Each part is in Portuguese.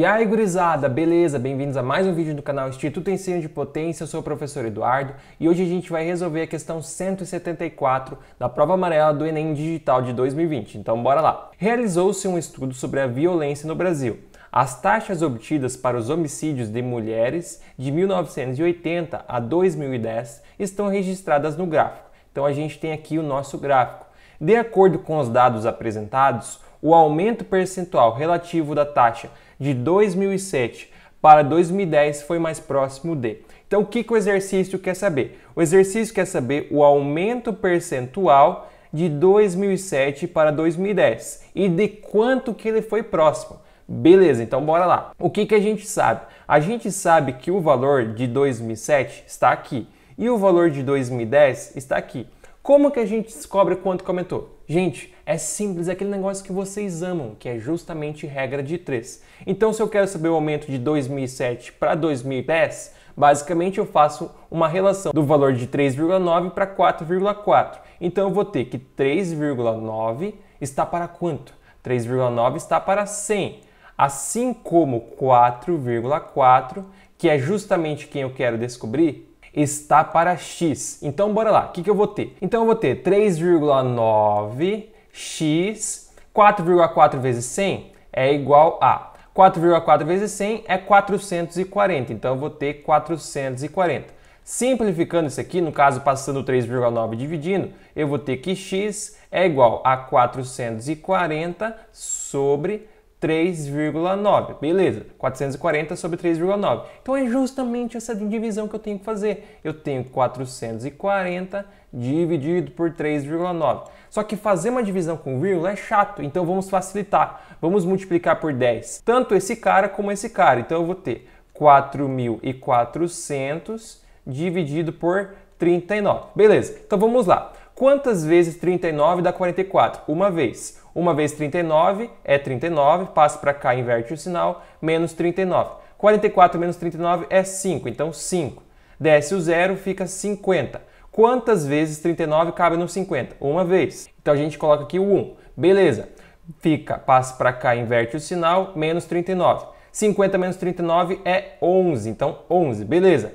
E aí, gurizada, beleza? Bem-vindos a mais um vídeo do canal Instituto Ensino de Potência. Eu sou o professor Eduardo e hoje a gente vai resolver a questão 174 da prova amarela do Enem Digital de 2020. Então, bora lá. Realizou-se um estudo sobre a violência no Brasil. As taxas obtidas para os homicídios de mulheres de 1980 a 2010 estão registradas no gráfico. Então, a gente tem aqui o nosso gráfico. De acordo com os dados apresentados, o aumento percentual relativo da taxa de 2007 para 2010 foi mais próximo de. Então, o que, que o exercício quer saber? O exercício quer saber o aumento percentual de 2007 para 2010 e de quanto que ele foi próximo. Beleza, então bora lá. O que, que a gente sabe? A gente sabe que o valor de 2007 está aqui e o valor de 2010 está aqui. Como que a gente descobre quanto aumentou? Gente, é simples, é aquele negócio que vocês amam, que é justamente regra de 3. Então, se eu quero saber o aumento de 2007 para 2010, basicamente eu faço uma relação do valor de 3,9 para 4,4. Então, eu vou ter que 3,9 está para quanto? 3,9 está para 100, assim como 4,4, que é justamente quem eu quero descobrir, está para x. Então bora lá, o que, que eu vou ter? Então eu vou ter 3,9x, 4,4 vezes 100 é igual a 4,4 vezes 100 é 440, então eu vou ter 440. Simplificando isso aqui, no caso passando 3,9 dividindo, eu vou ter que x é igual a 440 sobre 3,9. Beleza, 440 sobre 3,9. Então é justamente essa divisão que eu tenho que fazer. Eu tenho 440 dividido por 3,9. Só que fazer uma divisão com vírgula é chato, então vamos facilitar. Vamos multiplicar por 10. Tanto esse cara como esse cara. Então eu vou ter 4.400 dividido por 39. Beleza, então vamos lá. Quantas vezes 39 dá 44? Uma vez. Uma vez 39 é 39, passa para cá, inverte o sinal, menos 39. 44 menos 39 é 5, então 5. Desce o zero, fica 50. Quantas vezes 39 cabe no 50? Uma vez. Então a gente coloca aqui o 1. Beleza. Fica, passa para cá, inverte o sinal, menos 39. 50 menos 39 é 11, então 11. Beleza.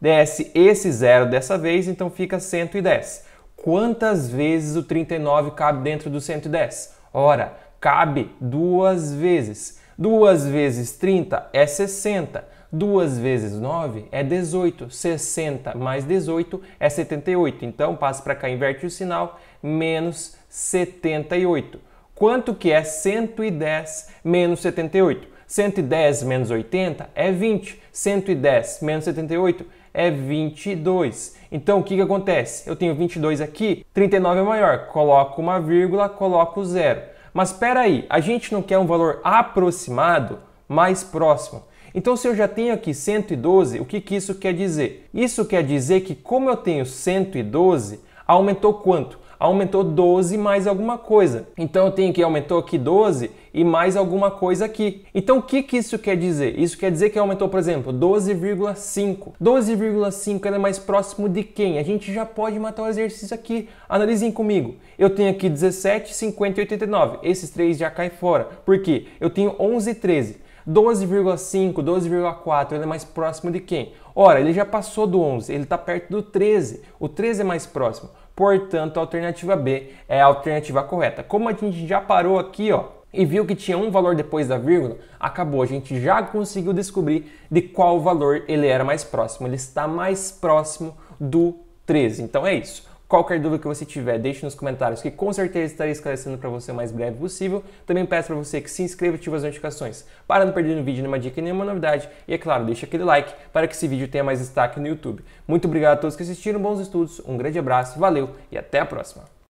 Desce esse zero dessa vez, então fica 110 quantas vezes o 39 cabe dentro do 110? Ora, cabe duas vezes. Duas vezes 30 é 60. Duas vezes 9 é 18. 60 mais 18 é 78. Então, passa para cá, inverte o sinal, menos 78. Quanto que é 110 menos 78? 110 menos 80 é 20. 110 menos 78 é 22. Então o que, que acontece? Eu tenho 22 aqui, 39 é maior. Coloco uma vírgula, coloco zero. Mas espera aí, a gente não quer um valor aproximado mais próximo. Então, se eu já tenho aqui 112, o que, que isso quer dizer? Isso quer dizer que, como eu tenho 112, aumentou quanto? aumentou 12 mais alguma coisa. Então eu tenho que aumentou aqui 12 e mais alguma coisa aqui. Então o que, que isso quer dizer? Isso quer dizer que aumentou, por exemplo, 12,5. 12,5 é mais próximo de quem? A gente já pode matar o exercício aqui. Analisem comigo. Eu tenho aqui 17, 50 e 89. Esses três já caem fora. Por quê? Eu tenho 11 e 13. 12,5, 12,4, ele é mais próximo de quem? Ora, ele já passou do 11, ele está perto do 13. O 13 é mais próximo. Portanto, a alternativa B é a alternativa correta. Como a gente já parou aqui, ó, e viu que tinha um valor depois da vírgula, acabou. A gente já conseguiu descobrir de qual valor ele era mais próximo. Ele está mais próximo do 13. Então é isso. Qualquer dúvida que você tiver, deixe nos comentários que com certeza estarei esclarecendo para você o mais breve possível. Também peço para você que se inscreva e ative as notificações para não perder nenhum vídeo, nenhuma dica e nenhuma novidade. E é claro, deixe aquele like para que esse vídeo tenha mais destaque no YouTube. Muito obrigado a todos que assistiram, bons estudos, um grande abraço, valeu e até a próxima!